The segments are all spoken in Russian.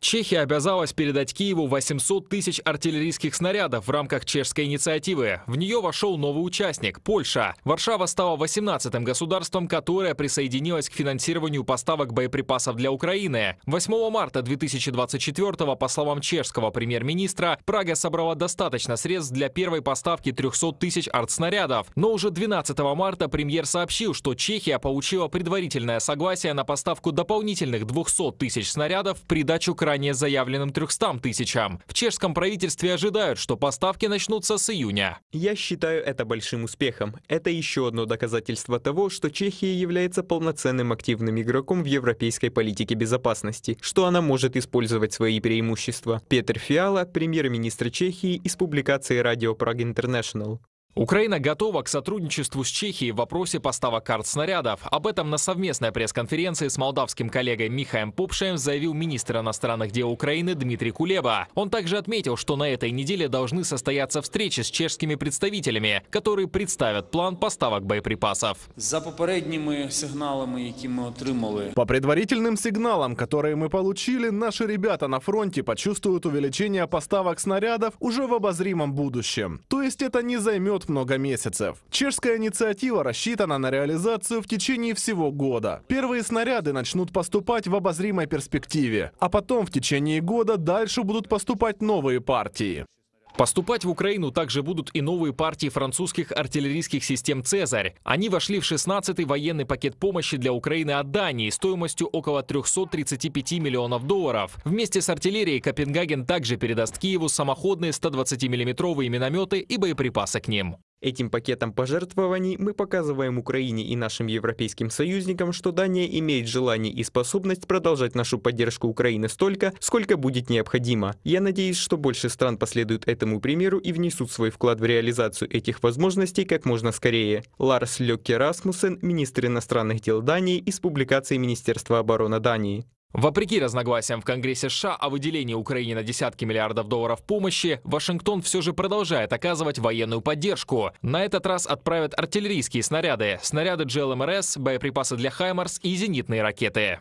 Чехия обязалась передать Киеву 800 тысяч артиллерийских снарядов в рамках чешской инициативы. В нее вошел новый участник – Польша. Варшава стала 18-м государством, которое присоединилось к финансированию поставок боеприпасов для Украины. 8 марта 2024 по словам чешского премьер-министра, Прага собрала достаточно средств для первой поставки 300 тысяч артснарядов. Но уже 12 марта премьер сообщил, что Чехия получила предварительное согласие на поставку дополнительных 200 тысяч снарядов в придачу к ранее заявленным 300 тысячам. В чешском правительстве ожидают, что поставки начнутся с июня. Я считаю это большим успехом. Это еще одно доказательство того, что Чехия является полноценным активным игроком в европейской политике безопасности, что она может использовать свои преимущества. Петр Фиала, премьер-министр Чехии, из публикации «Радио Праг Интернешнл». Украина готова к сотрудничеству с Чехией в вопросе поставок карт снарядов. Об этом на совместной пресс-конференции с молдавским коллегой Михаем Пупшеем заявил министр иностранных дел Украины Дмитрий Кулеба. Он также отметил, что на этой неделе должны состояться встречи с чешскими представителями, которые представят план поставок боеприпасов. За сигналами, які мы отримали... По предварительным сигналам, которые мы получили, наши ребята на фронте почувствуют увеличение поставок снарядов уже в обозримом будущем. То есть это не займет займет много месяцев. Чешская инициатива рассчитана на реализацию в течение всего года. Первые снаряды начнут поступать в обозримой перспективе, а потом в течение года дальше будут поступать новые партии. Поступать в Украину также будут и новые партии французских артиллерийских систем «Цезарь». Они вошли в 16-й военный пакет помощи для Украины от Дании стоимостью около 335 миллионов долларов. Вместе с артиллерией Копенгаген также передаст Киеву самоходные 120 миллиметровые минометы и боеприпасы к ним. Этим пакетом пожертвований мы показываем Украине и нашим европейским союзникам, что Дания имеет желание и способность продолжать нашу поддержку Украины столько, сколько будет необходимо. Я надеюсь, что больше стран последуют этому примеру и внесут свой вклад в реализацию этих возможностей как можно скорее. Ларс Лёкке Расмуссен, министр иностранных дел Дании из публикации Министерства обороны Дании. Вопреки разногласиям в Конгрессе США о выделении Украине на десятки миллиардов долларов помощи, Вашингтон все же продолжает оказывать военную поддержку. На этот раз отправят артиллерийские снаряды, снаряды GLMRS, эм боеприпасы для «Хаймарс» и зенитные ракеты.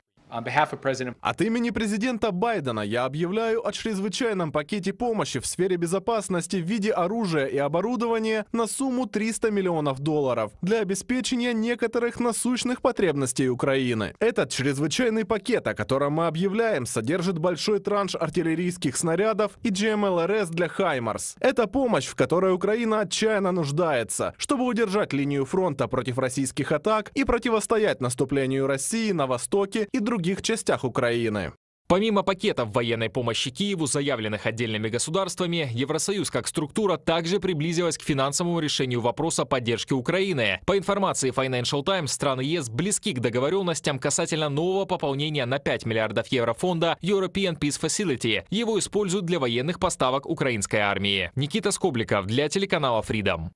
От имени президента Байдена я объявляю о чрезвычайном пакете помощи в сфере безопасности в виде оружия и оборудования на сумму 300 миллионов долларов для обеспечения некоторых насущных потребностей Украины. Этот чрезвычайный пакет, о котором мы объявляем, содержит большой транш артиллерийских снарядов и GMLRS эм для «Хаймарс». Это помощь, в которой Украина отчаянно нуждается, чтобы удержать линию фронта против российских атак и противостоять наступлению России на Востоке и других других частях Украины. Помимо пакетов военной помощи Киеву, заявленных отдельными государствами, Евросоюз как структура также приблизилась к финансовому решению вопроса поддержки Украины. По информации Financial Times, страны ЕС близки к договоренностям касательно нового пополнения на 5 миллиардов евро фонда European Peace Facility. Его используют для военных поставок украинской армии. Никита Скобликов для телеканала Freedom.